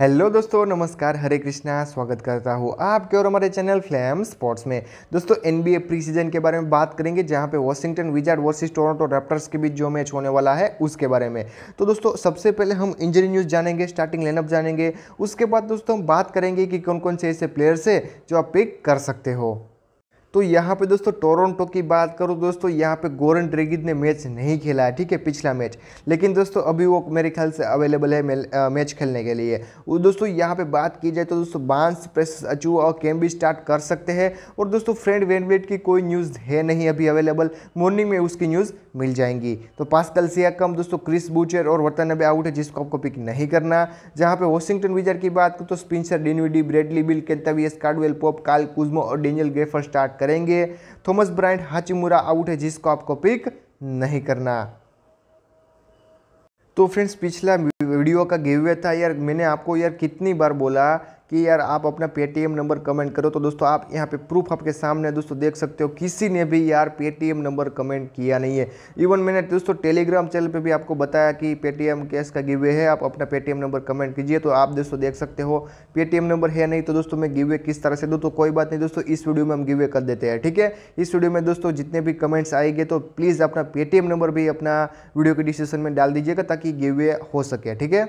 hello दोस्तों नमस्कार हरे कृष्णा स्वागत करता हूँ आपके और हमारे चैनल फ्लैम स्पोर्ट्स में दोस्तों एन बी प्री सीजन के बारे में बात करेंगे जहाँ पे Washington Wizards versus Toronto Raptors के बीच जो मैच होने वाला है उसके बारे में तो दोस्तों सबसे पहले हम इंजरी न्यूज़ जानेंगे स्टार्टिंग लेनअप जानेंगे उसके बाद दोस्तों हम बात करेंगे कि कौन कौन से ऐसे प्लेयर्स है जो आप पिक कर सकते हो तो यहाँ पे दोस्तों टोरंटो की बात करूँ दोस्तों यहाँ पे गोरन ड्रेगिद ने मैच नहीं खेला है ठीक है पिछला मैच लेकिन दोस्तों अभी वो मेरे ख्याल से अवेलेबल है मैच खेलने के लिए वो दोस्तों यहाँ पे बात की जाए तो दोस्तों बांस प्रेस अचू और कैम भी स्टार्ट कर सकते हैं और दोस्तों फ्रेंड वेनवेट की कोई न्यूज़ है नहीं अभी अवेलेबल मॉर्निंग में उसकी न्यूज़ मिल जाएंगी तो पास्कल सियाकम दोस्तों क्रिस बूचर और वर्तन अभी आउट है जिसको आपको पिक नहीं करना जहाँ पे वॉशिंगटन विजर की बात करूँ तो Spencer Dinwiddie Bradley Beal Kentavious Caldwell Pope Kyle Kuzma और डेनियल ग्रेफर स्टार्ट करेंगे थॉमस ब्राइंट हाचिमुरा आउट है जिसको आपको पिक नहीं करना तो फ्रेंड्स पिछला वीडियो का गिव था यार मैंने आपको यार कितनी बार बोला कि यार आप अपना पेटीएम नंबर कमेंट करो तो दोस्तों आप यहाँ पे प्रूफ आपके सामने दोस्तों देख सकते हो किसी ने भी यार पेटीएम नंबर कमेंट किया नहीं है इवन मैंने दोस्तों टेलीग्राम चैनल पे भी आपको बताया कि पेटीएम कैश का गिवे है आप अपना पेटीएम नंबर कमेंट कीजिए तो आप दोस्तों देख सकते हो पेटीएम नंबर है नहीं तो दोस्तों मैं गिवे किस तरह से दूँ तो कोई बात नहीं दोस्तों इस वीडियो में हम गिवे कर देते हैं ठीक है इस वीडियो में दोस्तों जितने भी कमेंट्स आएंगे तो प्लीज़ अपना पेटीएम नंबर भी अपना वीडियो के डिस्क्रिप्शन में डाल दीजिएगा ताकि गिवे हो सके ठीक है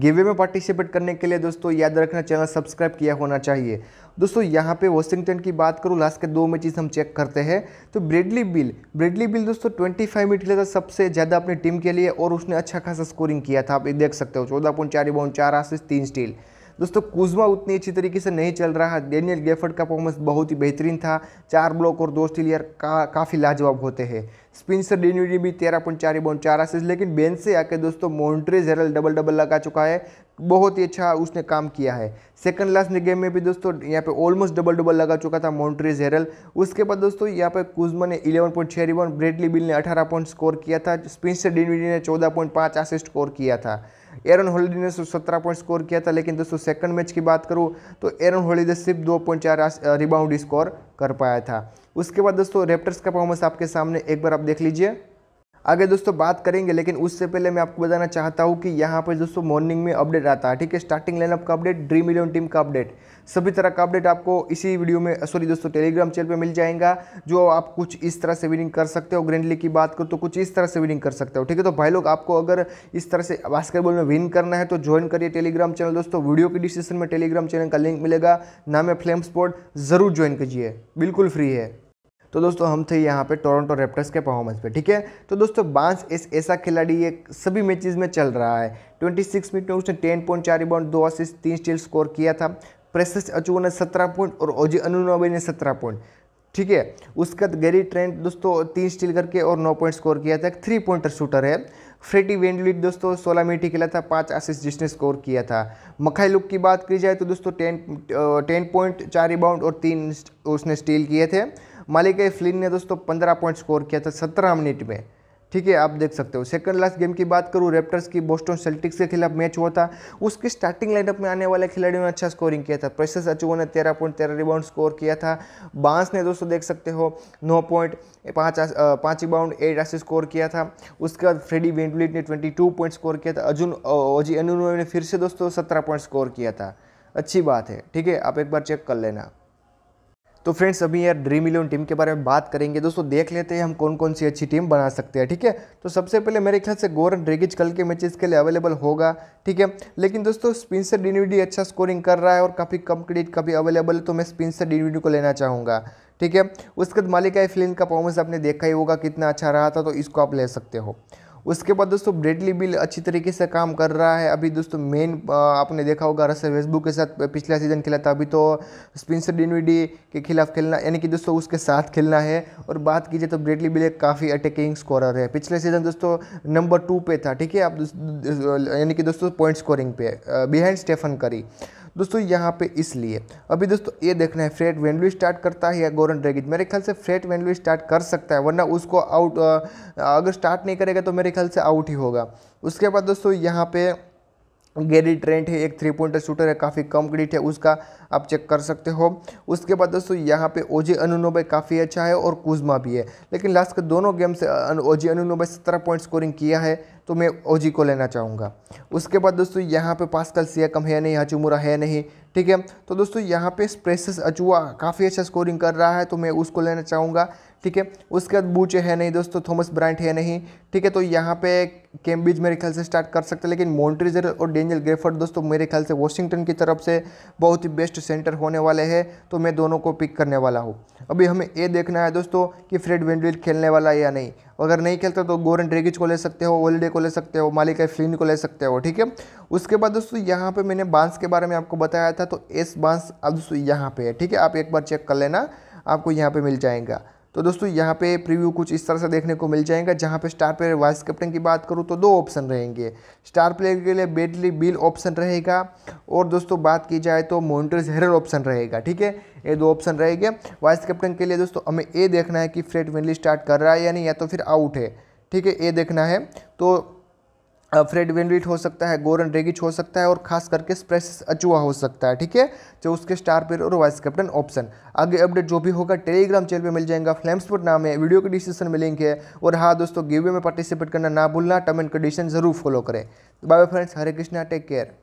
गिवे में पार्टिसिपेट करने के लिए दोस्तों याद रखना चैनल सब्सक्राइब किया होना चाहिए दोस्तों यहाँ पे वॉशिंगटन की बात करूँ लास्ट के दो मैचेस हम चेक करते हैं तो ब्रेडली बिल ब्रेडली बिल दोस्तों 25 मिनट खेला था सबसे ज़्यादा अपनी टीम के लिए और उसने अच्छा खासा स्कोरिंग किया था आप देख सकते हो चौदह पॉइंट चार बाउंड चार आसिस तीन स्टील दोस्तों कुजमा उतनी अच्छी तरीके से नहीं चल रहा डेनियल गेफर्ड का परफॉर्मेंस बहुत ही बेहतरीन था चार ब्लॉक और दो स्टीलियर का काफ़ी लाजवाब होते हैं स्पिनसर डेन्यूडी भी तेरह पॉइंट चार बॉन्ड चार असिस्ट लेकिन बेंच से आकर दोस्तों मोन्ट्रेज हेरल डबल डबल लगा चुका है बहुत ही अच्छा उसने काम किया है सेकंड लास्ट गेम में भी दोस्तों यहाँ पे ऑलमोस्ट डबल डबल लगा चुका था मोन्ट्रेज हेरल उसके बाद दोस्तों यहाँ पे कुजमा ने इलेवन पॉइंट छः रिबॉन ब्रेडली बिल ने अठारह पॉइंट स्कोर किया था स्पिनसर डेन्यूडी ने चौदह पॉइंट पाँच असिस्ट स्कोर किया था एरन होलीडे ने सत्रह पॉइंट स्कोर किया था लेकिन दोस्तों सेकंड मैच की बात करूँ तो एरन होलीडे सिर्फ दो पॉइंट चार रिबाउंड स्कोर कर पाया था उसके बाद दोस्तों रेप्टर्स का परफॉर्मेंस आपके सामने एक बार आप देख लीजिए आगे दोस्तों बात करेंगे लेकिन उससे पहले मैं आपको बताना चाहता हूँ कि यहाँ पर दोस्तों मॉर्निंग में अपडेट आता है ठीक है स्टार्टिंग लाइनअप का अपडेट ड्रीम इलेवन टीम का अपडेट सभी तरह का अपडेट आपको इसी वीडियो में सॉरी uh, दोस्तों टेलीग्राम चैनल पे मिल जाएगा जो आप कुछ इस तरह से विनिंग कर सकते हो ग्रैंडली की बात करो तो कुछ इस तरह से विनिंग कर सकते हो ठीक है तो भाई लोग आपको अगर इस तरह से बास्केटबॉल में विन करना है तो ज्वाइन करिए टेलीग्राम चैनल दोस्तों वीडियो के डिस्क्रिप्शन में टेलीग्राम चैनल का लिंक मिलेगा नाम है फ्लेम स्पॉट ज़रूर ज्वाइन कीजिए बिल्कुल फ्री है तो दोस्तों हम थे यहाँ पे टोरंटो रेप्टर्स के परफॉर्मेंस पे ठीक है तो दोस्तों बांस इस ऐसा खिलाड़ी ये सभी मैचेस में चल रहा है 26 मिनट में उसने 10 पॉइंट चार रिबाउंड दो असिस्ट तीन स्टील स्कोर किया था प्रेसिस अचू ने सत्रह पॉइंट और ओजी अनुनोबे ने सत्रह पॉइंट ठीक है उसका गैरी ट्रेंट दोस्तों तीन स्टील करके और नौ पॉइंट स्कोर किया था थ्री पॉइंटर शूटर है फ्रेटी वेंडलिट दोस्तों सोलह मिनट ही खेला था पाँच असिस्ट जिसने स्कोर किया था मखाई लुक की बात की जाए तो दोस्तों टेन टेन पॉइंट चार रिबाउंड और तीन उसने स्टील किए थे मालिका फ्लिन ने दोस्तों पंद्रह पॉइंट स्कोर किया था सत्रह मिनट में ठीक है आप देख सकते हो सेकंड लास्ट गेम की बात करूँ रेप्टर्स की बोस्टन सेल्टिक्स के खिलाफ मैच हुआ था उसकी स्टार्टिंग लाइनअप में आने वाले खिलाड़ियों ने अच्छा स्कोरिंग किया था प्रेशस अचुगो ने तेरह पॉइंट तेरह रिबाउंड स्कोर किया था बांस ने दोस्तों देख सकते हो नौ पॉइंट पाँच पाँच रिबाउंड एट आसी स्कोर किया था उसके बाद फ्रेडी वेंडुलिट ने ट्वेंटी टू पॉइंट स्कोर किया था अर्जुन ओजी अनुनो ने फिर से दोस्तों सत्रह पॉइंट स्कोर किया था अच्छी बात है ठीक है आप एक बार चेक कर लेना तो फ्रेंड्स अभी यार ड्रीम इलेवन टीम के बारे में बात करेंगे दोस्तों देख लेते हैं हम कौन कौन सी अच्छी टीम बना सकते हैं ठीक है तो सबसे पहले मेरे ख्याल से गोरन ड्रेगिज कल के मैचेस के लिए अवेलेबल होगा ठीक है लेकिन दोस्तों स्पिनसर डिनिविडी अच्छा स्कोरिंग कर रहा है और काफ़ी कम क्रेडिट भी अवेलेबल है तो मैं स्पिनसर डिनिविडी को लेना चाहूँगा ठीक है उसके बाद मालिकाई फिल्म का परफॉर्मेंस आपने देखा ही होगा कितना अच्छा रहा था तो इसको आप ले सकते हो उसके बाद दोस्तों ब्रेडली बिल अच्छी तरीके से काम कर रहा है अभी दोस्तों मेन आपने देखा होगा रसल वेसबुक के साथ पिछला सीजन खेला था अभी तो स्पिंसर डिनविडी के खिलाफ खेलना यानी कि दोस्तों उसके साथ खेलना है और बात कीजिए तो ब्रेडली बिल एक काफ़ी अटैकिंग स्कोरर है पिछले सीजन दोस्तों नंबर टू पे था ठीक है आप यानी कि दोस्तों पॉइंट स्कोरिंग पे बिहाइंड स्टेफन करी दोस्तों यहाँ पे इसलिए अभी दोस्तों ये देखना है फ्रेट वेंडलू स्टार्ट करता है या गोरन ड्रेगिज मेरे ख्याल से फ्रेट वेंडलू स्टार्ट कर सकता है वरना उसको आउट अगर स्टार्ट नहीं करेगा तो मेरे ख्याल से आउट ही होगा उसके बाद दोस्तों यहाँ पे गेरी ट्रेंट है एक थ्री पॉइंटर शूटर है काफ़ी कम क्रिट है उसका आप चेक कर सकते हो उसके बाद दोस्तों यहाँ पे ओजे अनुनोबाई काफ़ी अच्छा है और कुजमा भी है लेकिन लास्ट के दोनों गेम से ओजे अनुनोबाई सत्रह पॉइंट स्कोरिंग किया है तो मैं ओजी को लेना चाहूँगा उसके बाद दोस्तों यहाँ पे पास्कल सियाकम है नहीं हाचुमुरा है नहीं ठीक है तो दोस्तों यहाँ पे स्प्रेसिस अचुआ काफ़ी अच्छा स्कोरिंग कर रहा है तो मैं उसको लेना चाहूँगा ठीक है उसके बाद बूचे है नहीं दोस्तों थॉमस ब्रांट है नहीं ठीक है तो यहाँ पे कैम्ब्रिज मेरे ख्याल से स्टार्ट कर सकते हैं लेकिन मॉन्ट्रीजर और डेनियल ग्रेफर्ड दोस्तों मेरे ख्याल से वॉशिंगटन की तरफ से बहुत ही बेस्ट सेंटर होने वाले हैं तो मैं दोनों को पिक करने वाला हूँ अभी हमें ये देखना है दोस्तों कि फ्रेड वेंडविल खेलने वाला है या नहीं अगर नहीं खेलता तो गोरन ड्रेगिज को ले सकते हो ओल्डे को ले सकते हो मालिका फ्लिन को ले सकते हो ठीक है उसके बाद दोस्तों यहाँ पे मैंने बांस के बारे में आपको बताया था तो एस बांस अब दोस्तों यहाँ पे है ठीक है आप एक बार चेक कर लेना आपको यहाँ पे मिल जाएगा तो दोस्तों यहाँ पे प्रीव्यू कुछ इस तरह से देखने को मिल जाएगा जहाँ पे स्टार प्लेयर वाइस कैप्टन की बात करूँ तो दो ऑप्शन रहेंगे स्टार प्लेयर के लिए बेटली बिल ऑप्शन रहेगा और दोस्तों बात की जाए तो मोन्टेज हेरल ऑप्शन रहेगा ठीक है ये दो ऑप्शन रहेंगे वाइस कैप्टन के लिए दोस्तों हमें ये देखना है कि फ्रेड विनली स्टार्ट कर रहा है या नहीं या तो फिर आउट है ठीक है ये देखना है तो फ्रेड वेनरिट हो सकता है गोरन रेगिच हो सकता है और खास करके स्प्रेस अचुआ हो सकता है ठीक है जो उसके स्टार पेयर और वाइस कैप्टन ऑप्शन आगे अपडेट जो भी होगा टेलीग्राम चैनल पे मिल जाएगा फ्लेम्सपोर्ट नाम है वीडियो के डिस्क्रिप्शन में लिंक है और हाँ दोस्तों गिवे में पार्टिसिपेट करना ना भूलना टर्म एंड कंडीशन जरूर फॉलो करें bye friends Hare Krishna take care